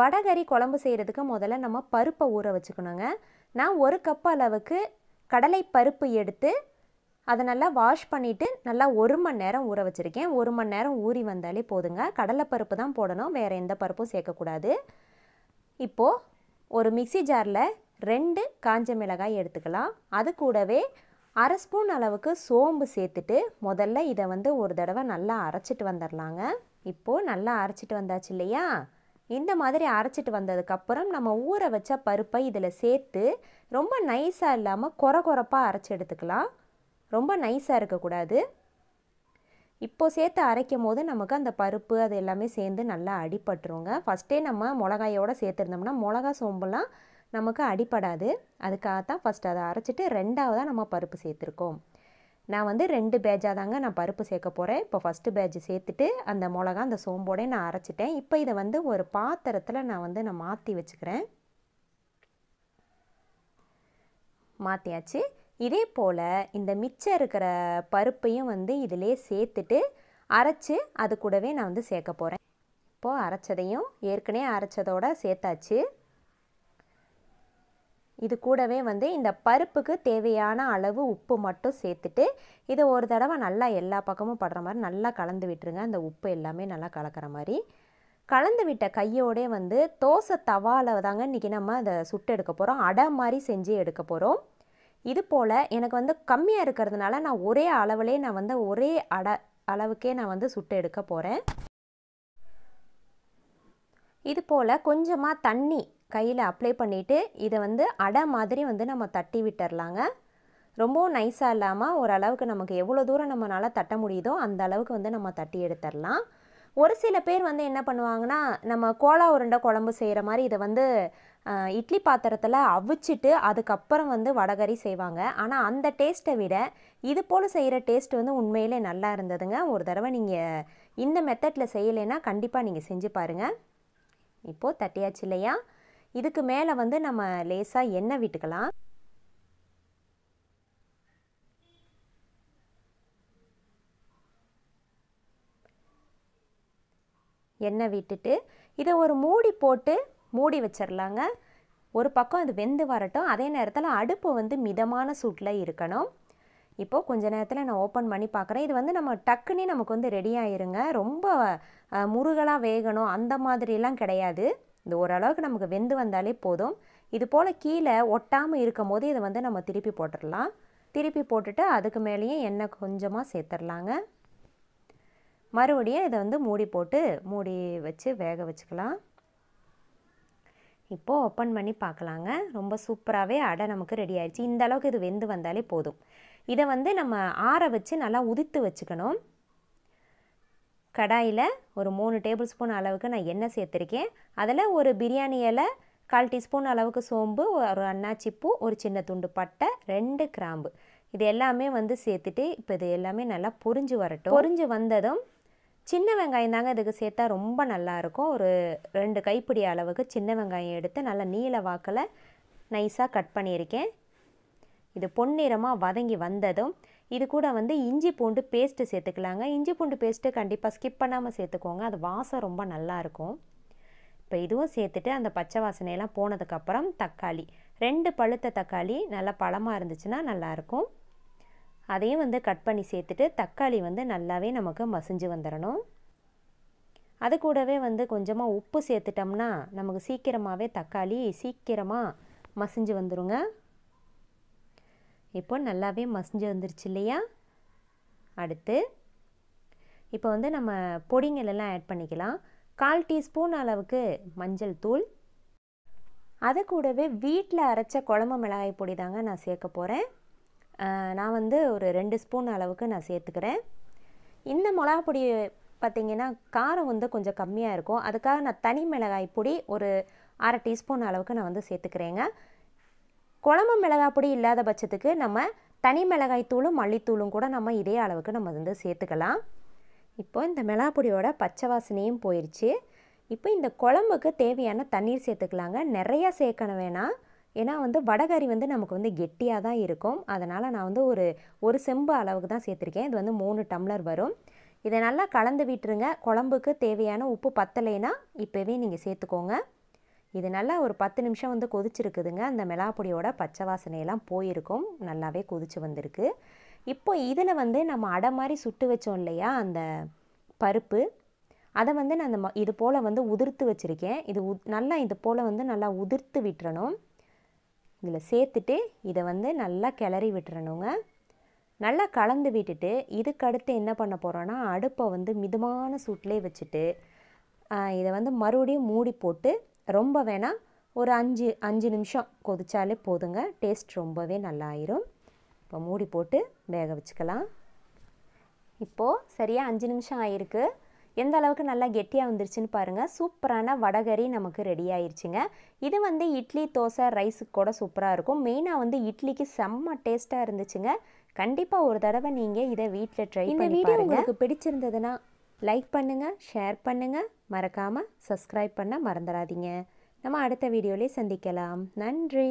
வடகறி குழம்பு செய்கிறதுக்கு முதல்ல நம்ம பருப்பை ஊற வச்சுக்கணுங்க நான் ஒரு கப் அளவுக்கு கடலை பருப்பு எடுத்து அதை நல்லா வாஷ் பண்ணிவிட்டு நல்லா ஒரு மணி நேரம் ஊற வச்சுருக்கேன் ஒரு மணி நேரம் ஊறி வந்தாலே போதுங்க கடலை பருப்பு தான் போடணும் வேறு எந்த பருப்பும் சேர்க்கக்கூடாது இப்போது ஒரு மிக்சி ஜாரில் ரெண்டு காஞ்ச மிளகாய் எடுத்துக்கலாம் அது கூடவே அரை ஸ்பூன் அளவுக்கு சோம்பு சேர்த்துட்டு முதல்ல இதை வந்து ஒரு தடவை நல்லா அரைச்சிட்டு வந்துடலாங்க இப்போது நல்லா அரைச்சிட்டு வந்தாச்சு இல்லையா இந்த மாதிரி அரைச்சிட்டு வந்ததுக்கப்புறம் நம்ம ஊற வச்ச பருப்பை இதில் சேர்த்து ரொம்ப நைஸாக இல்லாமல் குற குறப்பாக அரைச்சி எடுத்துக்கலாம் ரொம்ப நைஸாக இருக்கக்கூடாது இப்போது சேர்த்து அரைக்கும் போது நமக்கு அந்த பருப்பு அது எல்லாமே சேர்ந்து நல்லா அடிபட்டுருங்க ஃபஸ்ட்டே நம்ம மிளகாயோடு சேர்த்துருந்தோம்னா மிளகா சோம்புலாம் நமக்கு அடிப்படாது அதுக்காக தான் ஃபஸ்ட் அதை அரைச்சிட்டு ரெண்டாவதாக நம்ம பருப்பு சேர்த்துருக்கோம் நான் வந்து ரெண்டு பேஜாக தாங்க நான் பருப்பு சேர்க்க போகிறேன் இப்போ ஃபஸ்ட்டு பேஜ் சேர்த்துட்டு அந்த மிளகா அந்த சோம்போடே நான் அரைச்சிட்டேன் இப்போ இதை வந்து ஒரு பாத்திரத்தில் நான் வந்து நான் மாற்றி வச்சுக்கிறேன் மாற்றியாச்சு இதே போல் இந்த மிச்சம் இருக்கிற பருப்பையும் வந்து இதிலே சேர்த்துட்டு அரைச்சி அது கூடவே நான் வந்து சேர்க்க போகிறேன் இப்போது அரைச்சதையும் ஏற்கனவே அரைச்சதோடு சேர்த்தாச்சு இது கூடவே வந்து இந்த பருப்புக்கு தேவையான அளவு உப்பு மட்டும் சேர்த்துட்டு இதை ஒரு தடவை நல்லா எல்லா பக்கமும் படுற மாதிரி நல்லா கலந்து விட்டுருங்க அந்த உப்பு எல்லாமே நல்லா கலக்கிற மாதிரி கலந்து விட்ட கையோடே வந்து தோசை தவாவில் தாங்க இன்றைக்கி நம்ம அதை சுட்டு எடுக்க போகிறோம் அடை மாதிரி செஞ்சு எடுக்க போகிறோம் இது போல் எனக்கு வந்து கம்மியாக இருக்கிறதுனால நான் ஒரே அளவுலே நான் வந்து ஒரே அடை அளவுக்கே நான் வந்து சுட்டு எடுக்க போகிறேன் இது போல் கொஞ்சமாக தண்ணி கையில் அப்ளை பண்ணிவிட்டு இதை வந்து அடை மாதிரி வந்து நம்ம தட்டி விட்டுறலாங்க ரொம்பவும் நைஸாக இல்லாமல் ஓரளவுக்கு நமக்கு எவ்வளோ தூரம் நம்மளால் தட்ட முடியுதோ அந்த அளவுக்கு வந்து நம்ம தட்டி எடுத்துடலாம் ஒரு சில பேர் வந்து என்ன பண்ணுவாங்கன்னா நம்ம கோலா உருண்டை குழம்பு செய்கிற மாதிரி இதை வந்து இட்லி பாத்திரத்தில் அவிச்சிட்டு அதுக்கப்புறம் வந்து வடகறி செய்வாங்க ஆனால் அந்த டேஸ்ட்டை விட இது போல் செய்கிற டேஸ்ட் வந்து உண்மையிலே நல்லா இருந்ததுங்க ஒரு தடவை நீங்கள் இந்த மெத்தடில் செய்யலைன்னா கண்டிப்பாக நீங்கள் செஞ்சு பாருங்கள் இப்போது தட்டியாச்சு இல்லையா இதுக்கு மேலே வந்து நம்ம லேசாக எண்ணெய் விட்டுக்கலாம் எண்ணெய் விட்டுட்டு இதை ஒரு மூடி போட்டு மூடி வச்சிடலாங்க ஒரு பக்கம் அது வெந்து வரட்டும் அதே நேரத்தில் அடுப்பு வந்து மிதமான சூட்டில் இருக்கணும் இப்போது கொஞ்ச நேரத்தில் நான் ஓப்பன் பண்ணி பார்க்குறேன் இது வந்து நம்ம டக்குன்னு நமக்கு வந்து ரெடி ஆயிருங்க ரொம்ப முருகலாக வேகணும் அந்த மாதிரிலாம் கிடையாது இந்த ஓரளவுக்கு நமக்கு வெந்து வந்தாலே போதும் இது போல் கீழே ஒட்டாமல் இருக்கும் போது இதை வந்து நம்ம திருப்பி போட்டுடலாம் திருப்பி போட்டுட்டு அதுக்கு மேலேயும் எண்ணெய் கொஞ்சமாக சேர்த்துடலாங்க மறுபடியும் இதை வந்து மூடி போட்டு மூடி வச்சு வேக வச்சுக்கலாம் இப்போது ஓப்பன் பண்ணி பார்க்கலாங்க ரொம்ப சூப்பராகவே அடை நமக்கு ரெடி ஆயிடுச்சு இந்த அளவுக்கு இது வெந்து வந்தாலே போதும் இதை வந்து நம்ம ஆற வச்சு நல்லா உதித்து வச்சுக்கணும் கடாயில் ஒரு மூணு டேபிள் ஸ்பூன் அளவுக்கு நான் எண்ணெய் சேர்த்துருக்கேன் அதில் ஒரு பிரியாணி இலை கால் டீஸ்பூன் அளவுக்கு சோம்பு ஒரு அன்னாச்சிப்பூ ஒரு சின்ன துண்டு பட்டை ரெண்டு கிராம்பு இது எல்லாமே வந்து சேர்த்துட்டு இப்போ இது எல்லாமே நல்லா பொறிஞ்சு வரட்டும் பொறிஞ்சு வந்ததும் சின்ன வெங்காயம் தாங்க இதுக்கு சேர்த்தா ரொம்ப நல்லாயிருக்கும் ஒரு ரெண்டு கைப்பிடி அளவுக்கு சின்ன வெங்காயம் எடுத்து நல்லா நீல வாக்கில் நைஸாக கட் பண்ணியிருக்கேன் இது பொன்னிறமாக வதங்கி வந்ததும் இது கூட வந்து இஞ்சி பூண்டு பேஸ்ட்டு சேர்த்துக்கலாங்க இஞ்சி பூண்டு பேஸ்ட்டு கண்டிப்பாக ஸ்கிப் பண்ணாமல் சேர்த்துக்கோங்க அது வாசம் ரொம்ப நல்லாயிருக்கும் இப்போ இதுவும் சேர்த்துட்டு அந்த பச்சை வாசனையெல்லாம் போனதுக்கப்புறம் தக்காளி ரெண்டு பழுத்த தக்காளி நல்லா பழமாக இருந்துச்சுன்னா நல்லாயிருக்கும் அதையும் வந்து கட் பண்ணி சேர்த்துட்டு தக்காளி வந்து நல்லாவே நமக்கு மசிஞ்சு வந்துடணும் அது கூடவே வந்து கொஞ்சமாக உப்பு சேர்த்துட்டோம்னா நமக்கு சீக்கிரமாகவே தக்காளி சீக்கிரமாக மசிஞ்சு வந்துடுங்க இப்போ நல்லாவே மசிஞ்சு வந்துருச்சு இல்லையா அடுத்து இப்போ வந்து நம்ம பொடிங்கலெல்லாம் ஆட் பண்ணிக்கலாம் கால் டீஸ்பூன் அளவுக்கு மஞ்சள் தூள் அது கூடவே வீட்டில் அரைச்ச குழம்பு மிளகாய் பொடி தாங்க நான் சேர்க்க போகிறேன் நான் வந்து ஒரு ரெண்டு ஸ்பூன் அளவுக்கு நான் சேர்த்துக்கிறேன் இந்த மிளகா பொடி பார்த்திங்கன்னா காரம் வந்து கொஞ்சம் கம்மியாக இருக்கும் அதுக்காக நான் தனி மிளகாய் பொடி ஒரு அரை டீஸ்பூன் அளவுக்கு நான் வந்து சேர்த்துக்கிறேங்க குழம்பு மிளகாய் பொடி இல்லாத பட்சத்துக்கு நம்ம தனி மிளகாய் தூளும் மல்லித்தூளும் கூட நம்ம இதே அளவுக்கு நம்ம வந்து சேர்த்துக்கலாம் இப்போ இந்த மிளகாய் பொடியோட பச்சை வாசனையும் போயிடுச்சு இப்போ இந்த குழம்புக்கு தேவையான தண்ணீர் சேர்த்துக்கலாங்க நிறையா சேர்க்கணும் வேணாம் ஏன்னா வந்து வடகறி வந்து நமக்கு வந்து கெட்டியாக தான் இருக்கும் அதனால் நான் வந்து ஒரு ஒரு செம்பு அளவுக்கு தான் சேர்த்துருக்கேன் இது வந்து மூணு டம்ளர் வரும் இதை நல்லா கலந்து விட்டுருங்க குழம்புக்கு தேவையான உப்பு பத்தலைன்னா இப்போவே நீங்கள் சேர்த்துக்கோங்க இது நல்லா ஒரு பத்து நிமிஷம் வந்து கொதிச்சிருக்குதுங்க அந்த மிளாப்பொடியோட பச்சை வாசனையெல்லாம் போயிருக்கும் நல்லாவே கொதிச்சு வந்திருக்கு இப்போ இதில் வந்து நம்ம அடை மாதிரி சுட்டு வச்சோம் இல்லையா அந்த பருப்பு அதை வந்து நான் அந்த இது போல் வந்து உதிர்த்து வச்சுருக்கேன் இது உ நல்லா இது போல் வந்து நல்லா உதிர்த்து விட்டுறணும் இதில் சேர்த்துட்டு இதை வந்து நல்லா கிளறி விட்டுறணுங்க நல்லா கலந்து விட்டுட்டு இதுக்கடுத்து என்ன பண்ண போகிறோன்னா அடுப்பை வந்து மிதமான சூட்டிலே வச்சுட்டு இதை வந்து மறுபடியும் மூடி போட்டு ரொம்ப வேணாம் ஒரு அஞ்சு அஞ்சு நிமிஷம் கொதித்தாலே போதுங்க டேஸ்ட் ரொம்பவே நல்லாயிரும் இப்போ மூடி போட்டு வேக வச்சுக்கலாம் இப்போது சரியாக அஞ்சு நிமிஷம் ஆயிருக்கு எந்த அளவுக்கு நல்லா கெட்டியாக வந்துருச்சுன்னு பாருங்கள் சூப்பரான வடகறி நமக்கு ரெடி ஆயிடுச்சுங்க இது வந்து இட்லி தோசை ரைஸுக்கு கூட சூப்பராக இருக்கும் மெயினாக வந்து இட்லிக்கு செம்ம டேஸ்ட்டாக இருந்துச்சுங்க கண்டிப்பாக ஒரு தடவை நீங்கள் இதை வீட்டில் ட்ரை பண்ணி பாருங்கள் உங்களுக்கு பிடிச்சிருந்ததுன்னா லைக் பண்ணுங்கள் ஷேர் பண்ணுங்கள் மறக்காமல் சப்ஸ்கிரைப் பண்ண மறந்துடாதீங்க நம்ம அடுத்த வீடியோலேயே சந்திக்கலாம் நன்றி